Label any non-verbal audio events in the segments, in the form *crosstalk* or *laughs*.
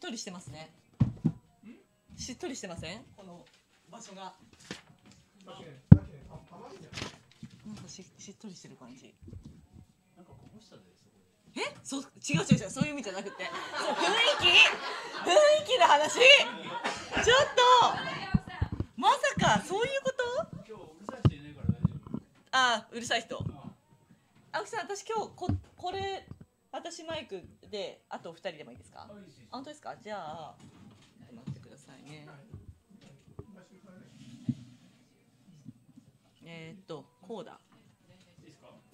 っとりしてますねしっとりしてませんこの場所がなんかししっとりしてる感じえそう違う違う違うそういう意味じゃなくて雰囲気雰囲気の話ちょっとまさかそういうことあうるさい人青木さん私今日ここれ私マイクであと二人でもいいですか本当ですかじゃあ待ってくださいねえー、っとこうだ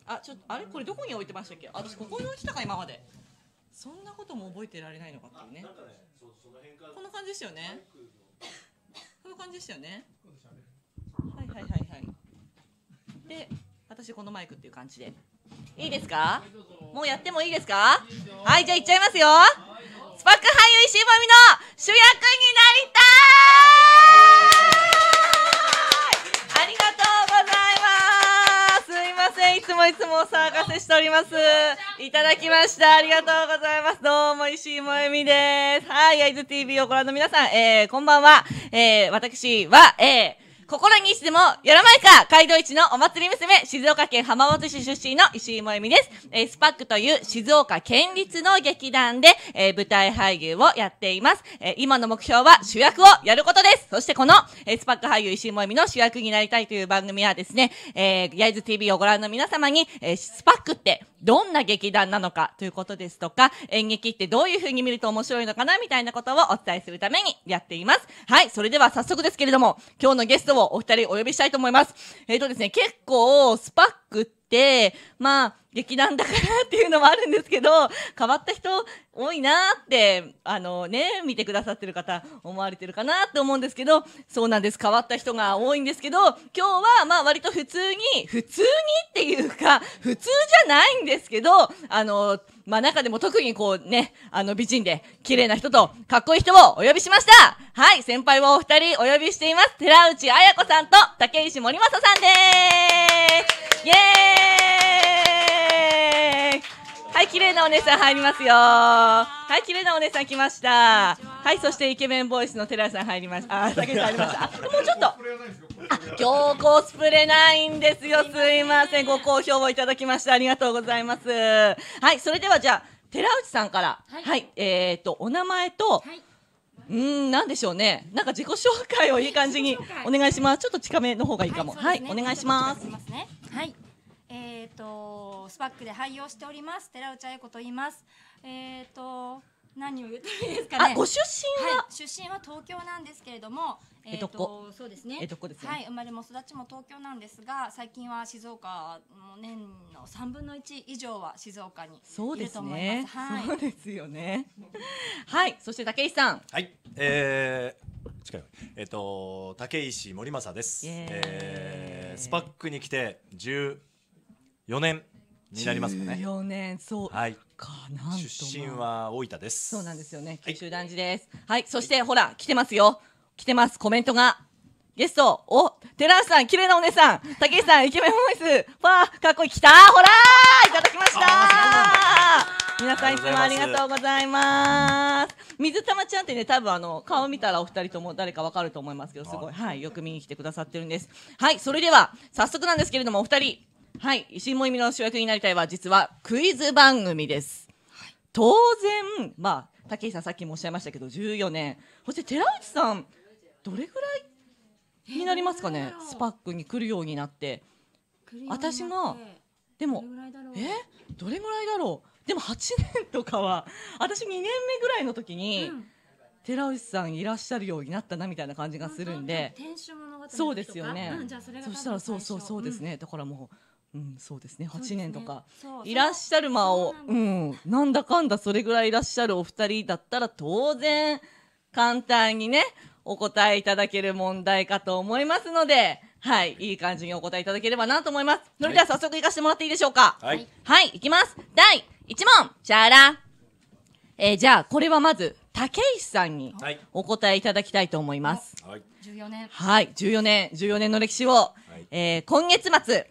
あちょっとあれこれどこに置いてましたっけ私ここに置いてたか今までそんなことも覚えてられないのかっていうねこんな感じですよねこんな感じですよねはいはいはいはいで私このマイクっていう感じでいいですか、もうやってもいいですかはい、じゃあいっちゃいますよ。スパック俳優石井まみの主役になりたいありがとうございます。すいません、いつもいつもお騒がせしております。いただきました。ありがとうございます。どうも、石井もえみです。はい、アイズ TV をご覧の皆さん、えー、こんばんは。えー、私は、えー、心にしても、やらないか街道一のお祭り娘、静岡県浜松市出身の石井萌美です。えー、スパックという静岡県立の劇団で、えー、舞台俳優をやっています。えー、今の目標は主役をやることです。そしてこの、えー、スパック俳優石井萌美の主役になりたいという番組はですね、えー、ヤイズ TV をご覧の皆様に、えー、スパックってどんな劇団なのかということですとか、演劇ってどういう風に見ると面白いのかなみたいなことをお伝えするためにやっています。はい、それでは早速ですけれども、今日のゲストをお二人お呼びしたいと思います。えっ、ー、とですね、結構スパッて、まあ、劇団だからっていうのもあるんですけど、変わった人多いなって、あのね、見てくださってる方、思われてるかなって思うんですけど、そうなんです。変わった人が多いんですけど、今日はまあ割と普通に、普通にっていうか、普通じゃないんですけど、あの、まあ中でも特にこうね、あの美人で綺麗な人とかっこいい人をお呼びしましたはい、先輩はお二人お呼びしています。寺内彩子さんと竹石森正さんですイェーイはい綺麗なお姉さん入りますよはい綺麗なお姉さん来ましたはいそしてイケメンボイスの寺さん入りましたあ竹内入りましたもうちょっと今日コスプレないんですよすいませんご好評をいただきましてありがとうございますはいそれではじゃあ寺内さんから、はい、はい、えっ、ー、とお名前と、はい、うんなんでしょうねなんか自己紹介をいい感じにお願いしますちょっと近めの方がいいかも、はい、はい、お願いします、ね、はいえっ、ー、と、スパックで廃業しております。寺内彩子と言います。えっ、ー、と、何を言っていいですかね。ご出身は、はい、出身は東京なんですけれども、えっ、ー、と、そうですね。えっとこですはい、生まれも育ちも東京なんですが、最近は静岡もう年の三分の一以上は静岡にいると思います。はい、そうですよね。はい、そして武井さん。はい、えー、近いえっ、ー、と、竹石森正です。えー、スパックに来て1 4年になりますかね。14年そうはい、出身は大分です。そうなんですよね。九州男児です。はい、はい、そして、はい、ほら来てますよ。来てますコメントが。ゲスト、お、寺橋さん、綺麗なお姉さん、竹井さん、イケメンボイス、パー、かっこいい、きたほらいただきました皆さんいつもありがとうございます。水玉ちゃんってね、多分あの顔見たらお二人とも誰かわかると思いますけど、すごい、はい、よく見に来てくださってるんです。はい、それでは早速なんですけれども、お二人はい石井萌実の主役になりたいは実はクイズ番組です、はい、当然まあ武井さんさっきもおっしゃいましたけど14年そして寺内さんどれぐらいになりますかねスパックに来るようになって私がでもえどれぐらいだろうでも8年とかは私2年目ぐらいの時に、うん寺内さんいらっしゃるようになったなみたいな感じがするんでそうですよね、うん、そそしたらそうそうそうですね、うん、だからもううん、そうですね8年とか、ね、いらっしゃる間をうん、なんだかんだそれぐらいいらっしゃるお二人だったら当然簡単にねお答えいただける問題かと思いますのではい、いい感じにお答えいただければなと思います。それでは早速いかしてもらっていいでしょうか。はい。はい、いきます。第1問、チャラ。えー、じゃあ、これはまず、竹石さんにお答えいただきたいと思います。はい。14年。はい、14年、14年の歴史を、はい、えー、今月末、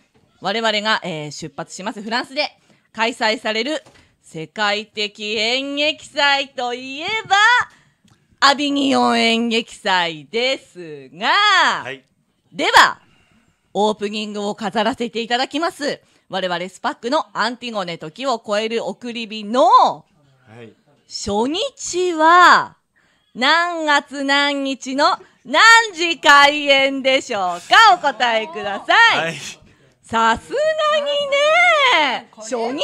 我々が、えー、出発しますフランスで開催される世界的演劇祭といえば、アビニオン演劇祭ですが、はい、では、オープニングを飾らせていただきます。我々スパックのアンティゴネ時を超える送り火の、初日は、何月何日の何時開演でしょうかお答えください。はいさすがにね初日はわかり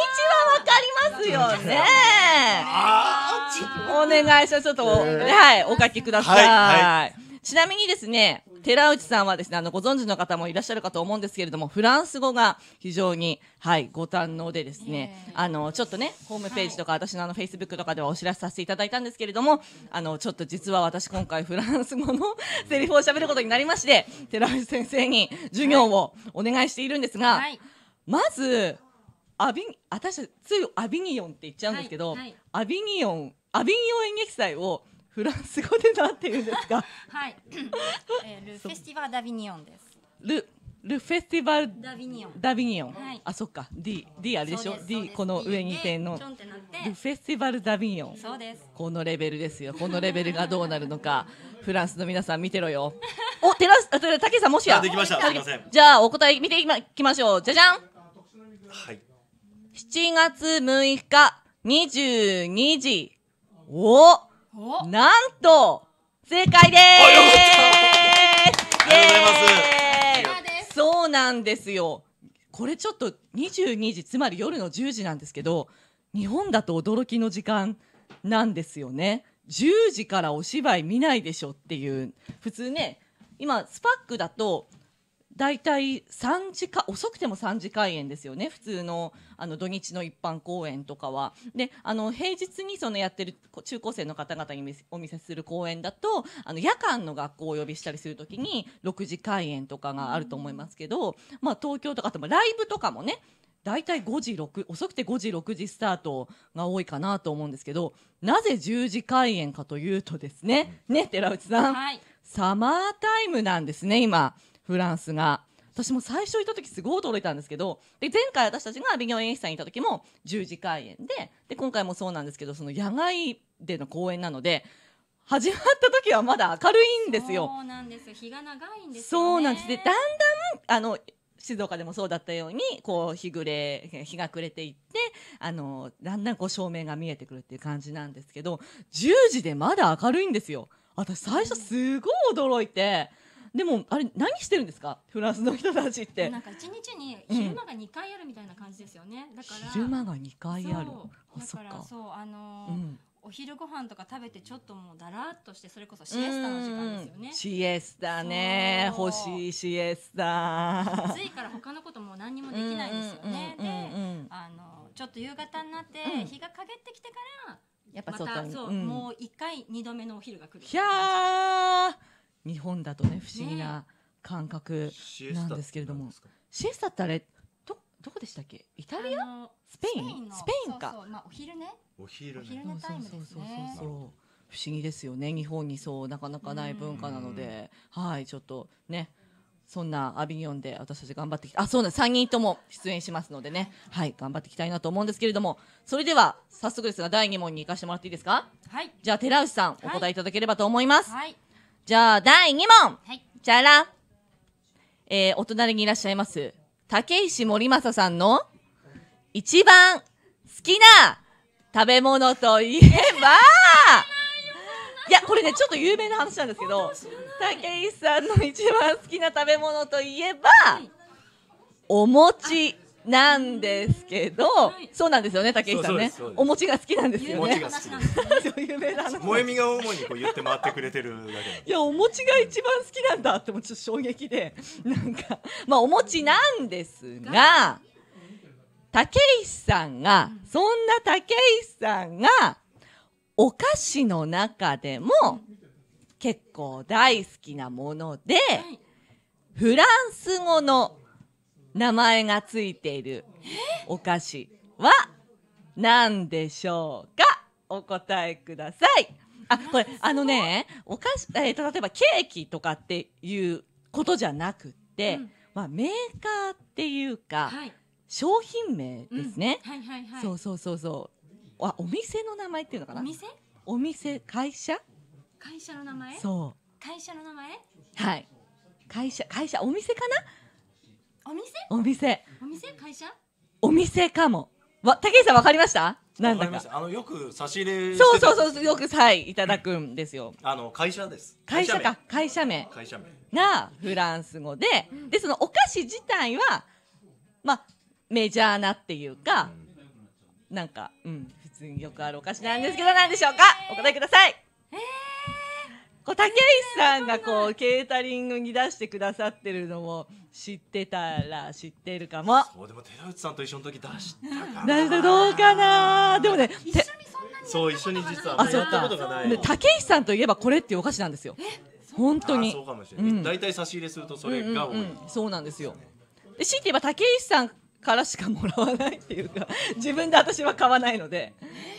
ますよねお願いしますちょっとはいお書きください、はいはいちなみにですね、寺内さんはですね、あの、ご存知の方もいらっしゃるかと思うんですけれども、フランス語が非常に、はい、ご堪能でですね、あの、ちょっとね、ホームページとか、私のあの、フェイスブックとかではお知らせさせていただいたんですけれども、あの、ちょっと実は私今回フランス語の *laughs* セリフを喋ることになりまして、寺内先生に授業をお願いしているんですが、まず、アビ私ついアビニオンって言っちゃうんですけど、はいはい、アビニオンアビニオン演劇祭をフランス語でなんて言うんですかはい、えー、*laughs* ル・フェスティバル・ダビニオンですル・ルフェスティバル・ダビニオンダビニオン、はい、あそっか D, D あれでしょで D この上に点のル・フェスティバル・ダビニオンそうですこのレベルですよこのレベルがどうなるのか *laughs* フランスの皆さん見てろよ *laughs* おテラス、あ、寺たけさんもしやじゃあお答え見ていきまきましょうじゃじゃんはい七月六日二十二時おなんと正解ですそうなんですよこれちょっと22時つまり夜の10時なんですけど日本だと驚きの時間なんですよね10時からお芝居見ないでしょっていう普通ね今スパックだと大体3時間遅くても3時開演ですよね普通のあの土日の一般公演とかは。であの平日にそのやってる中高生の方々にお見せする公演だとあの夜間の学校をお呼びしたりする時に6時開演とかがあると思いますけど、まあ、東京とかあもライブとかもね大体5時6遅くて5時6時スタートが多いかなと思うんですけどなぜ10時開演かというとですねね寺内さん、はい、サマータイムなんですね今。フランスが。私も最初行った時すごい驚いたんですけどで前回私たちがビ美容演出さんに行った時も十字開演でで今回もそうなんですけどその野外での公演なので始まった時はまだ明るいんですよ。そうなんです日が長いんです、ね、そうなんですでだんだんあの静岡でもそうだったようにこう日暮れ日が暮れていってあのだんだんこう照明が見えてくるっていう感じなんですけど10時でまだ明るいんですよ。私最初すごい驚いて。うんでもあれ何してるんですかフランスの人たちってなんか一日に昼間が2回あるみたいな感じですよね、だから昼間が2回あるだからそうあのーうんお昼ご飯とか食べてちょっともうだらっとしてそれこそシエスタの時間ですよねシエスタね欲しいシエスタ暑いから他のことも何にもできないですよね、であのちょっと夕方になって日が陰ってきてから、やっぱまたそう、もう1回2度目のお昼が来るいやー日本だとね不思議な感覚なんですけれども、シエスタってあれどどこでしたっけイタリアスペインスペインかまあ、お昼寝お昼寝タイムですね不思議ですよね日本にそうなかなかない文化なのではいちょっとねそんなアビニョンで私たち頑張ってきあ、そうなん3人とも出演しますのでね、はい、頑張っていきたいなと思うんですけれども、それでは、早速ですが、第2問に行かせてもらっていいですかはい。じゃあ、寺内さん、お答えいただければと思います。はい、はいじゃあ、第2問。はい。じゃら。えー、お隣にいらっしゃいます、竹石森正さんの、一番好きな食べ物といえば、いや、これね、ちょっと有名な話なんですけど、竹石さんの一番好きな食べ物といえば、お餅。なんですけど、そうなんですよね、竹井さんね。お餅が好きなんですよね。萌えみが主にこう言って回ってくれてるだけ。いや、お餅が一番好きなんだってもうちょっと衝撃で、なんか、まあお餅なんですが、竹井さんが、そんな竹井さんが、お菓子の中でも、結構大好きなもので、フランス語の名前がついているお菓子は何でしょうかお答えください。あ、これ、あのね、お菓子、えーと、例えばケーキとかっていうことじゃなくて、うん、まあ、メーカーっていうか、はい、商品名ですね、うん、はいはいはい。そうそうそうそう。あ、お店の名前っていうのかなお店お店、会社会社の名前そう。会社の名前はい。会社、会社、お店かなお店お店お店会社お店かもわ竹井さんわかりましたなんだかあのよく差し入れそうそうそうそう、よくはいいただくんですよあの会社です会社か会社名会社名がフランス語で、でそのお菓子自体はまあメジャーなっていうか、なんかうん普通によくあるお菓子なんですけど、なんでしょうかお答えくださいえーこう竹石さんがこうケータリングに出してくださってるのも知ってたら知ってるかも。そう、でも寺内さんと一緒の時出したかな。どうかなでもね、一緒にそんなにそう、一緒に実はやったことがない。竹石さんといえばこれっていうお菓子なんですよ。本当に。そうかもしれない。大体差し入れするとそれが多い。そうなんですよ。で、強いて言えば竹石さんからしかもらわないっていうか、自分で私は買わないので、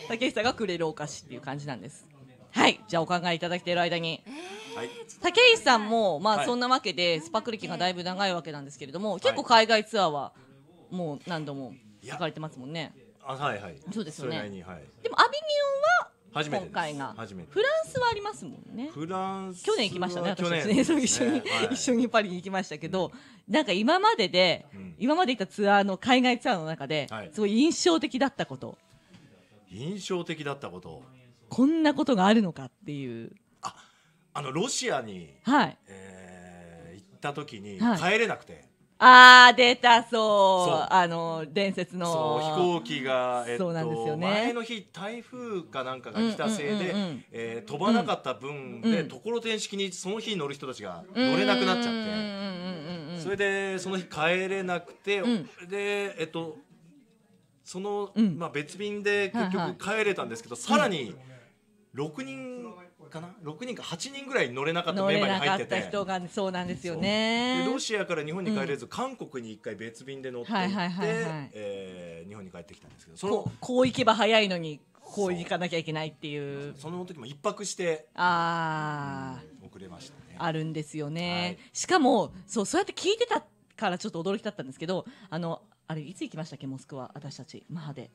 竹石さんがくれるお菓子っていう感じなんです。はいじゃあお考えいただいている間に、武石さんもまあそんなわけでスパク歴がだいぶ長いわけなんですけれども結構海外ツアーはもう何度も行かれてますもんねあはいはいそうですよね、はい、でもアビニオンは初めて初めがフランスはありますもんねフランス去年行きましたね私たちね、一緒に、はい、一緒にパリに行きましたけど、うん、なんか今までで、うん、今まで行ったツアーの海外ツアーの中で、はい、すごい印象的だったこと印象的だったことこんなことがあるのかっていうああのロシアに、はいえー、行った時に帰れなくて、はい、ああ出たそうあの伝説の飛行機が、えっと、そうなんですよね前の日台風かなんかが来たせいで飛ばなかった分で、ところてん式にその日に乗る人たちが乗れなくなっちゃってそれでその日帰れなくて、うん、でえっとその、うん、まあ別便で結局帰れたんですけど、はいはい、さらに、うん6人かな6人か8人ぐらい乗れなかったメンバーに入ってて人がそうなんですよねロシアから日本に帰れず、うん、韓国に1回別便で乗っていって日本に帰ってきたんですけどそのこう行けば早いのにこう行かなきゃいけないっていうその時も一泊してあ、あ。遅れましたねあるんですよね、はい、しかもそうそうやって聞いてたからちょっと驚きだったんですけどあのあれいつ行きましたっけモスクワ私たちマハで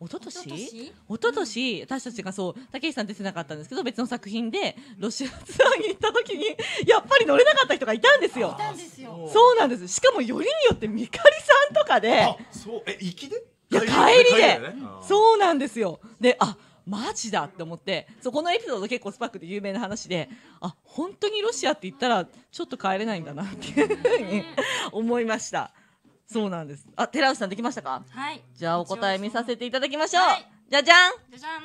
一昨年一昨年、私たちがそう武井さん出てなかったんですけど別の作品でロシアツアーに行った時に *laughs* やっぱり乗れなかった人がいたんですよ。そうなんですしかもよりによってみかりさんとかでそうえ行きでいや帰りで、ね、そうなんですよ。であマジだって思ってそこのエピソード結構スパックで有名な話であ本当にロシアって言ったらちょっと帰れないんだなっていうふうに思いました。そうなんです。あ、寺内さんできましたかはい。じゃあお答え見させていただきましょう。はいじゃじゃんじゃじゃん。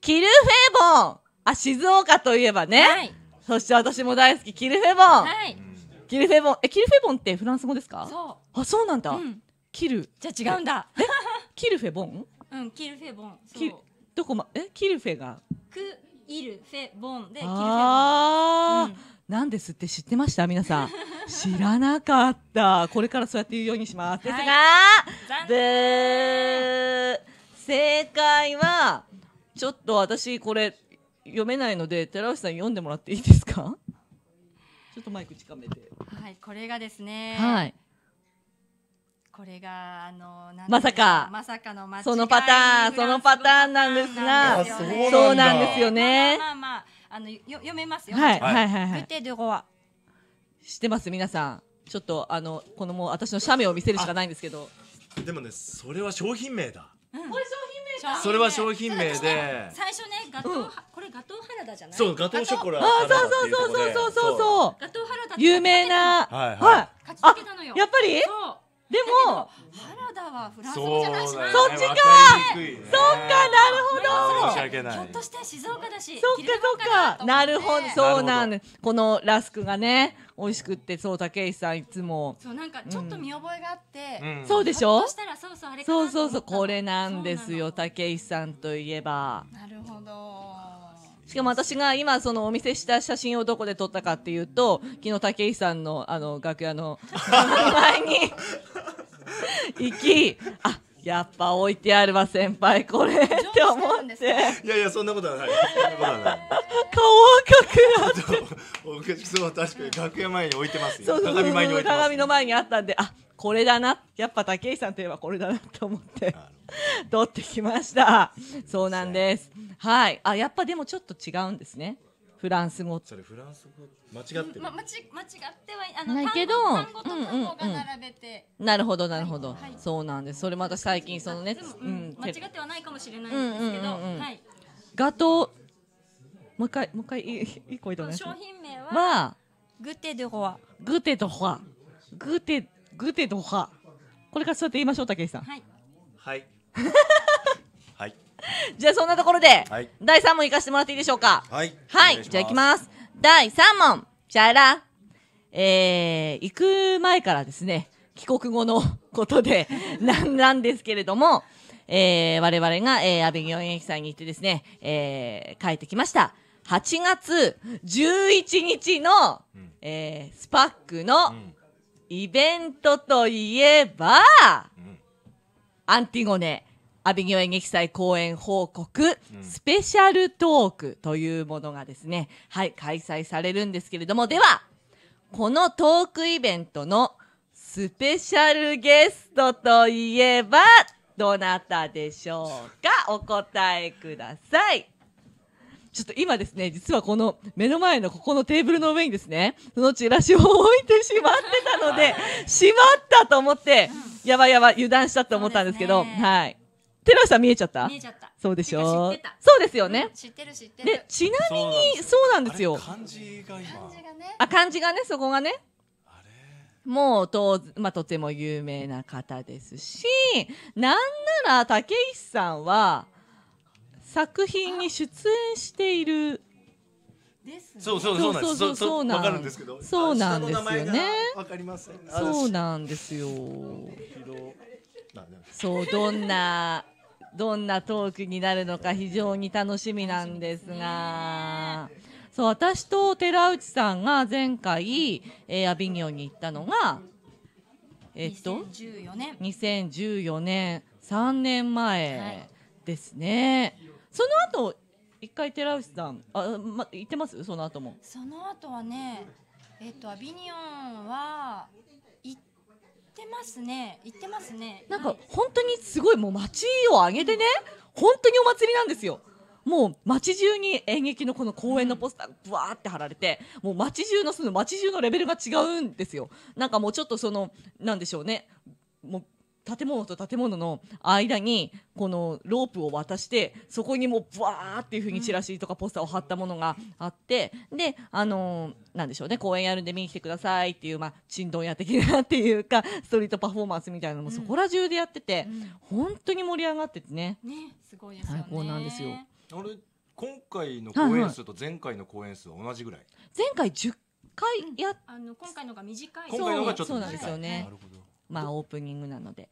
キルフェボンあ、静岡といえばね。はい。そして私も大好き、キルフェボン、はい。キルフェボン。え、キルフェボンってフランス語ですかそあ、そうなんだ。う。ん。キル、じゃあ違うんだ。キルフェボンうん。キルフェボン。そキル。どこま、え、キルフェが。クイルフェボンでキルフェボン。ああ、うんなんですって知ってました皆さん。知らなかった。これからそうやって言うようにします。ですが、はい、正解は、ちょっと私これ読めないので、寺内さん読んでもらっていいですかちょっとマイク近めて。はい、これがですね。はい。これが、あの、まさか、まさかのそのパターン、そのパターンなんですが、そうなんですよね。まあまあまああのよ読めますよ。はいはいはいはい。テドロワ。知ってます皆さん。ちょっとあのこのもう私の写メを見せるしかないんですけど。でもねそれは商品名だ。これ商品名それは商品名で。最初ねガトー、これガトーハラダじゃない。そうガトーショコラ。あそうそうそうそうそうそうそう。ガトーハラダ。有名なはいはい。書きつけたのよ。やっぱり。そう。でも原田はフランス語じゃないしそっちか、そっかなるほどひょっとして静岡だしそっかそっかなるほどそうなんこのラスクがね美味しくってそう竹石さんいつもそうなんかちょっと見覚えがあって、そうでしょそしたらそうそうあれそうそうそうこれなんですよ竹石さんといえばなるほどしかも私が今そのお見せした写真をどこで撮ったかっていうと昨日武井さんのあの楽屋の *laughs* 前に行きあやっぱ置いてあるわ先輩これって思っていやいやそんなことはないそんなことはない顔赤くなってお客確かに楽屋前に置いてますよ鏡前に置いてます鏡の前にあったんであこれだなやっぱ武井さんといえばこれだなと思って取ってきましたそうなんですはいあやっぱでもちょっと違うんですねフランス語それフランス語間違ってる、ま、間違ってはあのないけど単語と単語が並べて、うんうんうん、なるほどなるほど、はい、そうなんですそれまた最近そのね、うん、間違ってはないかもしれないんですけど、うんうんうん、はいガトーもう一回もう一回いいいい声でお商品名は、まあ、グテドホアグテドホアグテグテドホアこれからそうやって言いましょう武井さんはいはい *laughs* *laughs* じゃあそんなところで、はい、第3問いかしてもらっていいでしょうか。はい。はい、じゃあいきます。第3問、シャラ。えー、行く前からですね、帰国後のことで、*laughs* な、なんですけれども、えー、我々が、えー、安倍行駅さんに行ってですね、えー、帰ってきました。8月11日の、うん、えー、スパックのイベントといえば、うん、アンティゴネアビギョ演劇祭公演報告、スペシャルトークというものがですね、はい、開催されるんですけれども、では、このトークイベントのスペシャルゲストといえば、どなたでしょうかお答えください。ちょっと今ですね、実はこの目の前のここのテーブルの上にですね、そのチラシを置いてしまってたので、しまったと思って、やばいやばい、油断したと思ったんですけど、はい。テラさん見えちゃった見えちゃった。そうでしょう。そうですよね。知ってる知ってる。で、ちなみに、そうなんですよ。漢字が今。漢字がね。あ、漢字がね、そこがね。もうと、まあ、とても有名な方ですし、なんなら竹石さんは、作品に出演している。ね、そうそうそうそうそうそうなん。ですけど。そうなんですよね。わかります。そうなんですよ。そう、どんなどんなトークになるのか非常に楽しみなんですが、そう、私と寺内さんが前回、えー、アビニョンに行ったのが、えっと、2014年。2014年、3年前ですね。はい、その後、一回寺内さん、あ、ま、行ってますその後も。その後はね、えっと、アビニョンは、ってますね行ってますねなんか本当にすごいもう街を上げてね本当にお祭りなんですよもう街中に演劇のこの公演のポスターがぶわーって貼られて、もう街中のその街中のレベルが違うんですよ。なんかもうちょっとその、なんでしょうね。もう建物と建物の間にこのロープを渡してそこにもうブワーっていうふうにチラシとかポスターを貼ったものがあって、であのー、なんでしょうね公演やるんで見に来てくださいっていうまあ珍道ど屋的なっていうかストリートパフォーマンスみたいなのもそこら中でやってて、うん、本当に盛り上がっててね、ね、すごい、ですね、最高なんですよ。今回の公演数と前回の公演数は同じぐらい、はいはい、前回1回や、うん、あの今回のが短い今回のがちょっと短いそうなんですよねなるほどまあオープニングなので。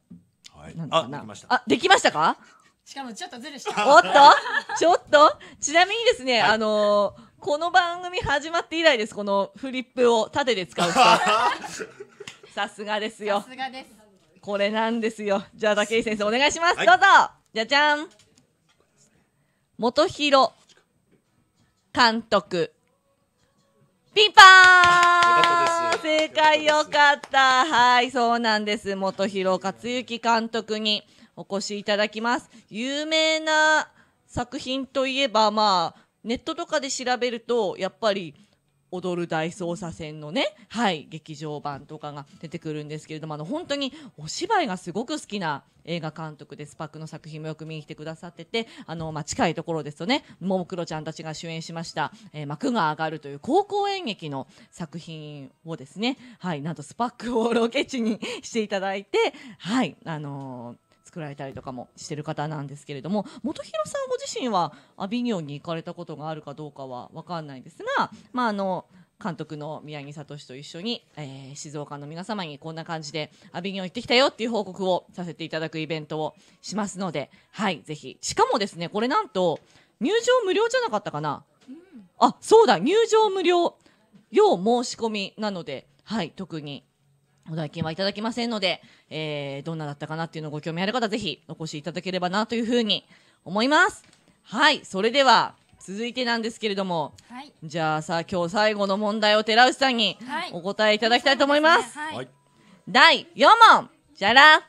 はい。なのかなあ、できました。あ、できましたかしかもちょっとずるした。おっと *laughs* ちょっとちなみにですね、はい、あのー、この番組始まって以来です、このフリップを縦で使う人。*laughs* さすがですよ。さすがです。これなんですよ。じゃあ、武井先生お願いします。はい、どうぞじゃじゃん元弘監督。ピンパーン正解よかった。はい、そうなんです。元広克行監督にお越しいただきます。有名な作品といえば、まあ、ネットとかで調べると、やっぱり、踊る大捜査線のね、はい、劇場版とかが出てくるんですけれども、あの、本当にお芝居がすごく好きな映画監督で、スパックの作品もよく見に来てくださってて、あの、まあ、近いところですとね、ももクロちゃんたちが主演しました、えー、幕が上がるという高校演劇の作品をですね、はい、なんとスパックをロケ地に *laughs* していただいて、はい、あのー作られたりとかもしてる方なんですけれども元弘さんご自身はアビニョンに行かれたことがあるかどうかは分かんないですが、まあ、あの監督の宮城聡と一緒に、えー、静岡の皆様にこんな感じでアビニョン行ってきたよっていう報告をさせていただくイベントをしますので、はい、ぜひ。しかもですね、これなんと入場無料じゃなかったかな、うん、あ、そうだ、入場無料、要申し込みなので、はい、特にお代金はいただきませんので、えー、どんなだったかなっていうのをご興味ある方、ぜひお越しいただければなというふうに思います。はい、それでは、続いてなんですけれども、はい、じゃあさ、今日最後の問題を寺内さんにお答えいただきたいと思います。はい、第4問、じゃら、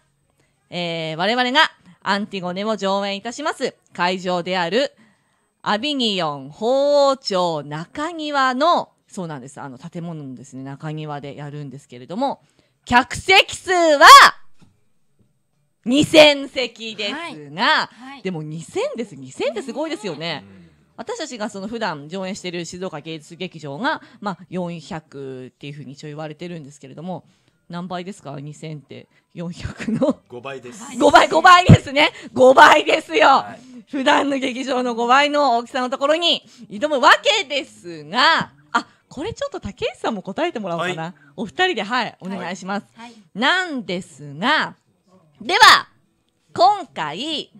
えー、我々がアンティゴネを上演いたします会場であるアビニオン法王町中庭のそうなんです。あの、建物のですね、中庭でやるんですけれども、客席数は、2000席ですが、はいはい、でも2000です。2000ってすごいですよね。私たちがその普段上演している静岡芸術劇場が、まあ、400っていうふうに一応言われてるんですけれども、何倍ですか ?2000 って400の。5倍です。5倍、5倍ですね。5倍ですよ。はい、普段の劇場の5倍の大きさのところに挑むわけですが、あ、これちょっと竹内さんも答えてもらおうかな。はいお二人で、はい、お願いします。はい、なんですが、では、今回、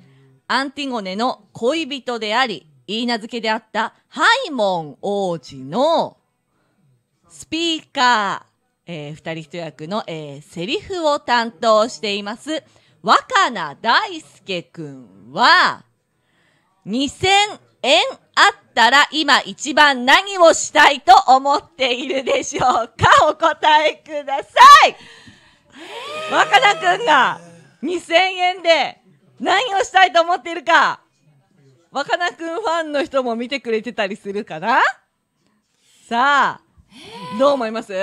アンティゴネの恋人であり、言い名付けであったハイモン王子のスピーカー、えー、二人一役の、えー、セリフを担当しています、若菜大輔くんは、2000円あっったら今一番何をしたいと思っているでしょうかお答えください若菜くんが2000円で何をしたいと思っているか若菜くんファンの人も見てくれてたりするかなさあ、どう思いますで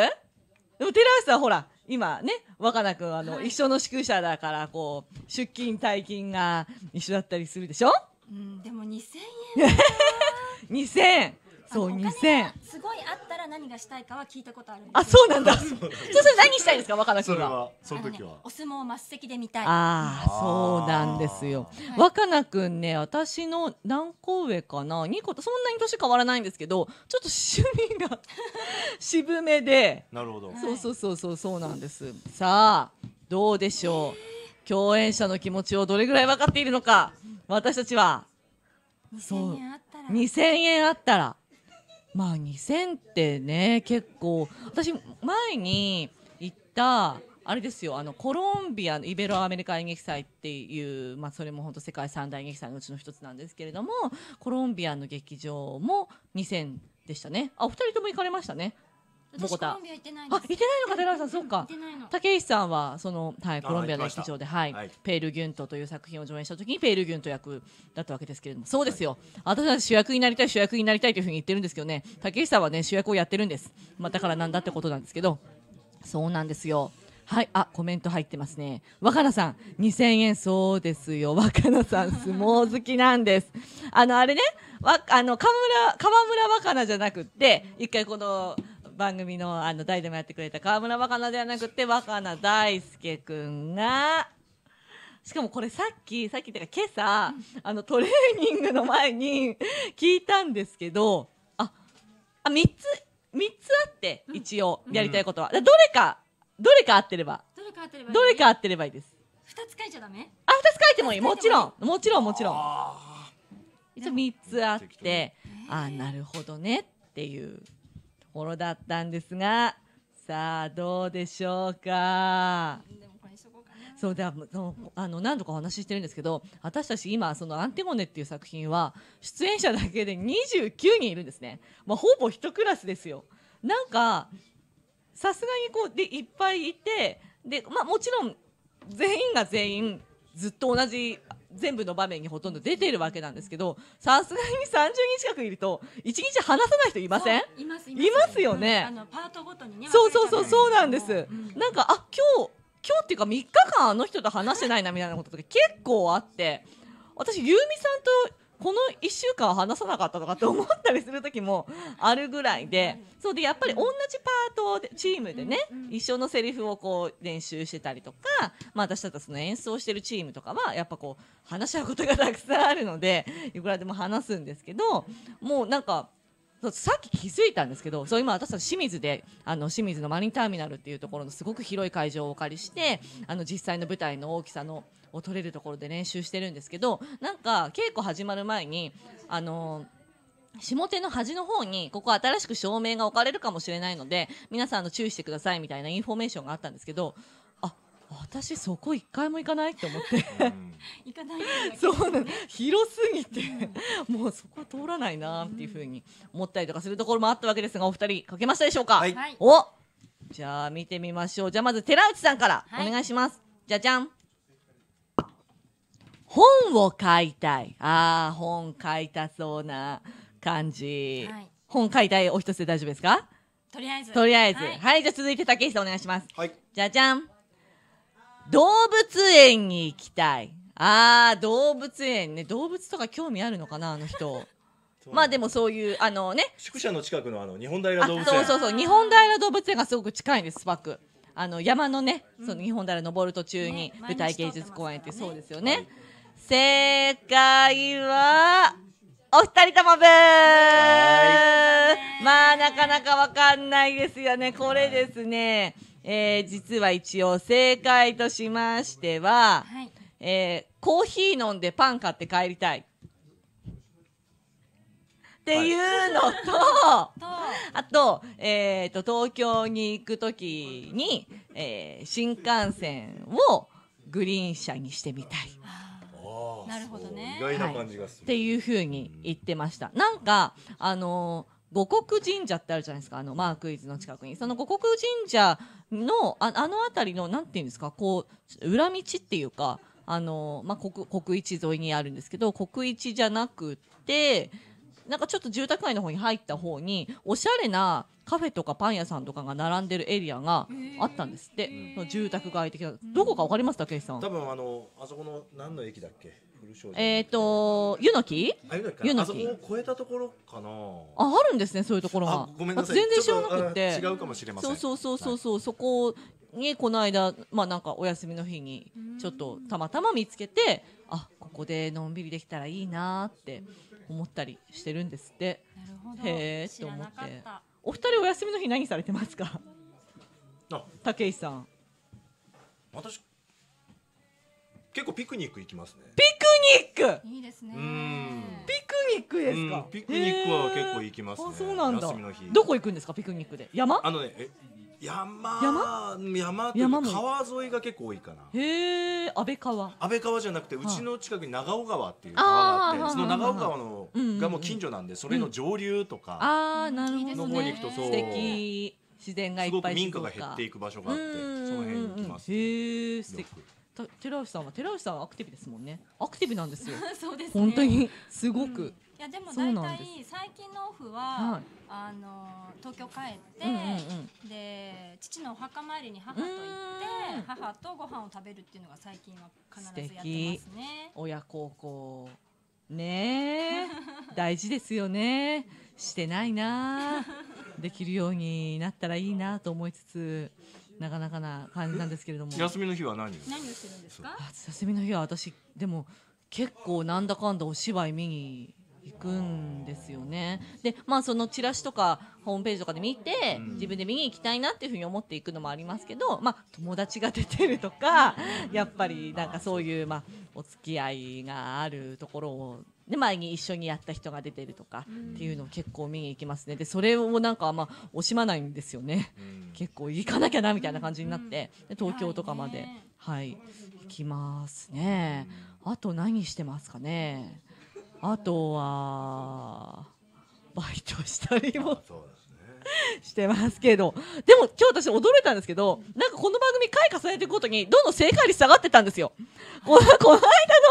も寺橋さんほら、今ね、若菜くんあの、はい、一緒の宿舎だから、こう、出勤退勤が一緒だったりするでしょうん、でも2000円2000そう2000すごいあったら何がしたいかは聞いたことあるあそうなんだじゃそれ何したいですか若菜君はその時は、お相撲末席で見たいああそうなんですよ、若菜君ね私の何個上かな2個とそんなに年変わらないんですけどちょっと趣味が *laughs* 渋めでなるほどそうそうそうそうそうなんです、さあどうでしょう共演者の気持ちをどれぐらい分かっているのか私たちは2000年あった2000円あったらまあ2000ってね結構私前に行ったあれですよあのコロンビアのイベロアメリカ演劇祭っていう、まあ、それも本当世界三大演劇祭のうちの一つなんですけれどもコロンビアの劇場も2000でしたねあお二人とも行かれましたねモコタ。あ、行ってないのか、寺さん、そうか。竹石さんは、その、はい、コロンビアの劇場で、はい、はい、ペールギュントという作品を上演した時に、ペールギュント役だったわけですけれども。そうですよ。はい、私は主役になりたい、主役になりたいというふうに言ってるんですけどね。竹石さんはね、主役をやってるんです。まあ、だから、なんだってことなんですけど。そうなんですよ。はい、あ、コメント入ってますね。若菜さん、2000円、そうですよ。若菜さん、相撲好きなんです。あの、あれね、わ、あの、河村、河村若菜じゃなくって、一回この、番組のあの誰でもやってくれた川村若菜ではなくて若菜大輔君がしかもこれさっきさっきっていうか今朝あのトレーニングの前に聞いたんですけどああ3つ3つあって一応やりたいことは、うん、どれかどれか合ってればどれか合ってればいいどれか合ってればいいです2つ書いちゃダメあ二2つ書いてもいいもちろんもちろんもちろん一応3つあってあなるほどねっていうものだったんですが、さあ、どうでしょうか。そうであの何度かお話ししてるんですけど私たち今その「アンティゴネ」っていう作品は出演者だけで29人いるんですね、まあ、ほぼ1クラスですよなんかさすがにこうでいっぱいいてで、まあ、もちろん全員が全員ずっと同じ全部の場面にほとんど出てるわけなんですけどさすがに30人近くいると1日話さない人いませんいますいますよね、うん、あのパートごとにねそうそうそうそうなんです、うん、なんかあ今日今日っていうか3日間あの人と話してないなみたいなこととか結構あって私ゆうみさんとこの1週間話さなかったとかって思ったりする時もあるぐらいでそうでやっぱり同じパートでチームでね一緒のセリフをこう練習してたりとか、まあ、私だとたその演奏してるチームとかはやっぱこう話し合うことがたくさんあるのでいくらでも話すんですけどもうなんか。そうさっき気づいたんですけどそう今私たち清水であの清水のマリンターミナルっていうところのすごく広い会場をお借りしてあの実際の舞台の大きさのを取れるところで練習してるんですけどなんか稽古始まる前にあの下手の端の方にここ新しく照明が置かれるかもしれないので皆さんの注意してくださいみたいなインフォメーションがあったんですけど私そこ一回も行かないって思って行かない、そうなの広すぎて、うん、もうそこは通らないなっていうふうに思ったりとかするところもあったわけですがお二人書けましたでしょうか、はい、おじゃあ見てみましょうじゃあまず寺内さんからお願いします、はい、じゃじゃん本を書いたいああ本書いたそうな感じ、はい、本書いたいお一つで大丈夫ですかとりあえずとりあえずはい、じゃあ続いて竹下お願いします、じゃじゃん動物園に行きたい。ああ、動物園ね。動物とか興味あるのかな、あの人。*laughs* まあでもそういう、あのね。宿舎の近くのあの、日本平動物園。そうそうそう。日本平動物園がすごく近いんです、スパック。あの、山のね、うん、その日本平登る途中に、舞台芸術公園ってそうですよね。正解は、お二人ともブーまあなかなかわかんないですよね。これですね。えー、実は一応正解としましては、はい、えー、コーヒー飲んでパン買って帰りたい。っていうのと、はい、あと、えっ、ー、と、東京に行くときに、えー、新幹線をグリーン車にしてみたい。なるほどね。意外な感じがする。はい、っていうふうに言ってました。なんか、あのー五穀神社ってあるじゃないですか、あの、マークイズの近くに。その五穀神社の、ああの辺りの、なんていうんですか、こう、裏道っていうか、あの、まあ、国、国一沿いにあるんですけど、国一じゃなくて、なんかちょっと住宅街の方に入った方に、おしゃれなカフェとかパン屋さんとかが並んでるエリアがあったんですって、住宅街的な。どこかわかりますた、ケイさん。多分あの、あそこの何の駅だっけえっ、ー、と、湯の木湯の木超えたところかなあ、あるんですね、そういうところが。ごめんなさい。全然知らなくて。違うかもしれません。そうそうそうそう、はい、そこに、この間、まあなんかお休みの日に、ちょっとたまたま見つけて、あ、ここでのんびりできたらいいなって思ったりしてるんですって。へえ、と思って。お二人お休みの日何されてますか武井さん。私結構ピクニック行きますね。ピクニック。いいですね。ピクニックですか。ピクニックは結構行きます、ね、あ、そうなんだ。どこ行くんですか、ピクニックで。山。あのね、山。山。山。川沿いが結構多いかな。へえ、安倍川。安倍川じゃなくて、うちの近くに長尾川っていう川があって、その長尾川の。がもう近所なんで、それの上流とか。ああ、なるほど。の方に行くと、そう。素敵。自然がいっぱい。民家が減っていく場所があって、その辺に行きます。へえ、素敵。寺内さんは寺内さんはアクティブですもんねアクティブなんですよ *laughs* そうです、ね、本当にすごく、うん、いやでも大体最近のオフは、はい、あの東京帰って、うんうんうん、で父のお墓参りに母と行って母とご飯を食べるっていうのが最近は必ずやってますね親孝行ねえ *laughs* 大事ですよねしてないなできるようになったらいいなと思いつつなかなかな感じなんですけれども *laughs* 休みの日は何を何をしてるんですか休みの日は私でも結構なんだかんだお芝居見に行くんですよね。で、まあそのチラシとかホームページとかで見て、うん、自分で見に行きたいなっていうふうに思っていくのもありますけど、まあ友達が出てるとか、やっぱりなんかそういう、まあお付き合いがあるところをで前に一緒にやった人が出てるとかっていうのを結構見に行きますねでそれをなんかあんま惜しまないんですよね、結構行かなきゃなみたいな感じになって、東京とかまで、はい、行きますねあと何してますかねあとはバイトしたりも *laughs* してますけど。でも今日私驚いたんですけど、なんかこの番組回重ねていくことに、どんどん正解率下がってたんですよ。このこの間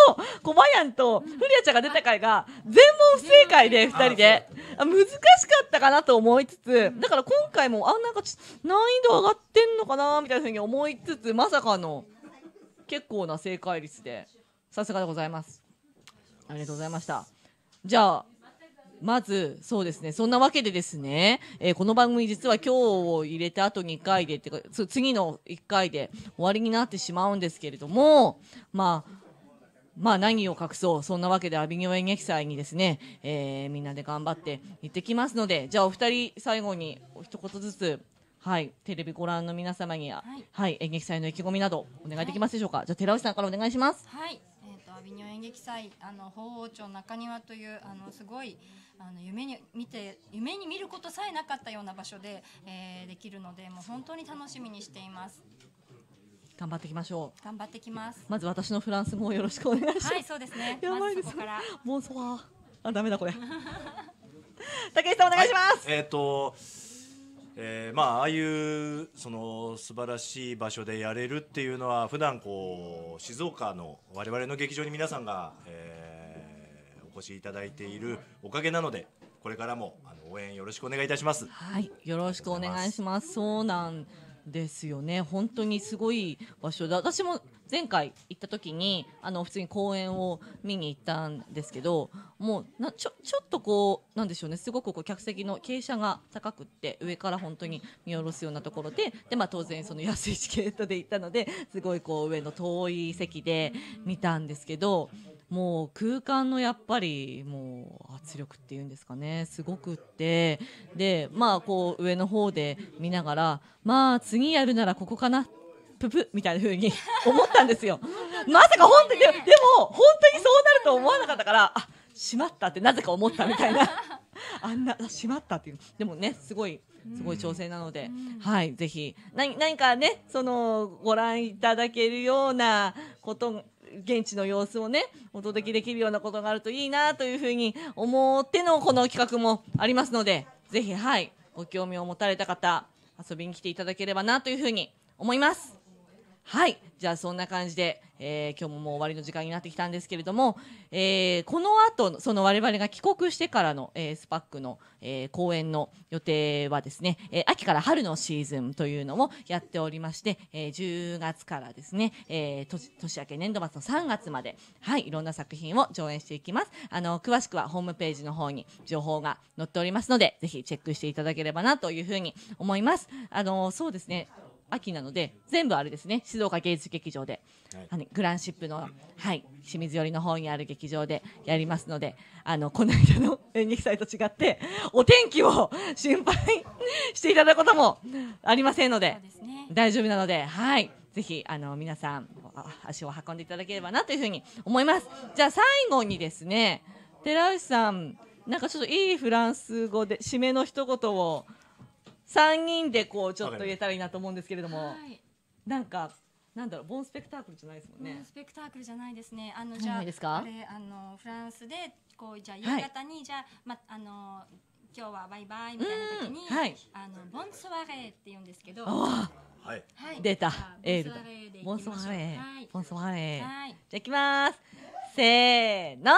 のコバヤンとフリアちゃんが出た回が、全問不正解で2人で。難しかったかなと思いつつ、だから今回も、あ、なんか難易度上がってんのかなみたいなふうに思いつつ、まさかの結構な正解率で、さすがでございます。ありがとうございました。じゃあ、まず、そうですね。そんなわけでですね、えー、この番組実は今日を入れてあと2回で、ってか、次の1回で終わりになってしまうんですけれども、まあ、まあ何を隠そう。そんなわけで、アビニョ演劇祭にですね、えー、みんなで頑張って行ってきますので、じゃあお二人最後に一言ずつ、はい、テレビご覧の皆様に、はい、はい、演劇祭の意気込みなどお願いできますでしょうか。はい、じゃあ寺内さんからお願いします。はい。アビニョン演劇祭あの鳳凰町中庭というあのすごいあの夢に見て夢に見ることさえなかったような場所で、えー、できるのでもう本当に楽しみにしています。頑張っていきましょう。頑張ってきます。まず私のフランス語をよろしくお願いします。はい、そうですね。やばいです。ま、ボンソワー。あ、ダメだこれ。竹 *laughs* 井さんお願いします。はい、えっ、ー、と。えー、まあああいうその素晴らしい場所でやれるっていうのは普段こう静岡の我々の劇場に皆さんが、えー、お越しいただいているおかげなのでこれからもあの応援よろしくお願いいたします。はいよろしくお願いします。そうなんですよね本当にすごい場所で私も前回行った時にあの普通に公演を見に行ったんですけどもうなちょちょっとこうなんでしょうねすごくこう客席の傾斜が高くって上から本当に見下ろすようなところでで、まあ、当然その安いチケットで行ったのですごいこう上の遠い席で見たんですけどもう空間のやっぱりもう圧力っていうんですかねすごくってでまあこう上の方で見ながらまあ次やるならここかなってププみたいな風に *laughs* 思ったんですよ。まさか本当に、でも本当にそうなると思わなかったから、あ、しまったってなぜか思ったみたいな。*laughs* あんな、しまったっていう。でもね、すごい、すごい挑戦なので、はい、ぜひ、何、何かね、その、ご覧いただけるようなこと現地の様子をねお届けできるようなことがあるといいなというふうに思ってのこの企画もありますのでぜひはいご興味を持たれた方遊びに来ていただければなというふうに思います。はい。じゃあそんな感じで、えー、今日ももう終わりの時間になってきたんですけれども、えー、この後、その我々が帰国してからの、えー、スパックの、えー、公演の予定はですね、えー、秋から春のシーズンというのをやっておりまして、えー、10月からですね、えー、年年明け年度末の3月まで、はい、いろんな作品を上演していきます。あの、詳しくはホームページの方に情報が載っておりますので、ぜひチェックしていただければなというふうに思います。あの、そうですね、秋なので全部あれですね静岡芸術劇場で、あのグランシップの、はい、清水寄りの方にある劇場でやりますのであのこの間の演劇祭と違ってお天気を心配していただくこともありませんので、ね、大丈夫なので。はいぜひあの皆さん足を運んでいただければなというふうに思います。じゃあ最後にですね、寺内さん、なんかちょっといいフランス語で締めの一言を3人でこうちょっと言えたらいいなと思うんですけれども、はい、なんかなんだろうボンスペクタークルじゃないですもんね。ボンスペクタークルじゃないですね。あのじゃあですかあのフランスでこうじゃあ夕方に、はい、じゃあまあの今日はバイバイみたいな時に、はい、あのボンスワレーって言うんですけど。はい、はい、出たエールだボンスワレー、はい、ボンスワレー、はい、じゃあいきますせーの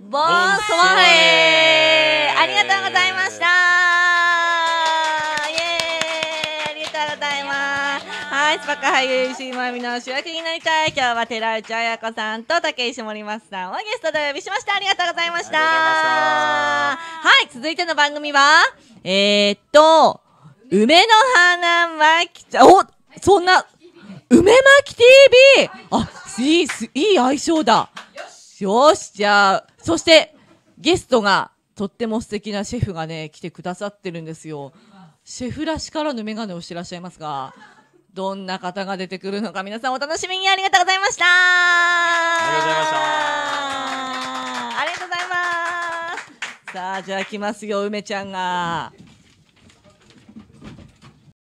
ボンスワレーありがとうございましたイスバカ俳優石井まみの主役になりたい今日は寺内彩子さんと竹石森松さんをゲストでお呼びしましたありがとうございましたはい続いての番組はえー、っと梅の花巻きおそんな梅巻き TV あいいすいい相性だよしじゃあそしてゲストがとっても素敵なシェフがね来てくださってるんですよシェフらしからぬ眼鏡をしてらっしゃいますがどんな方が出てくるのか皆さんお楽しみにありがとうございましたありがとうございましたありがとうございますさあじゃあ来ますよ梅ちゃんが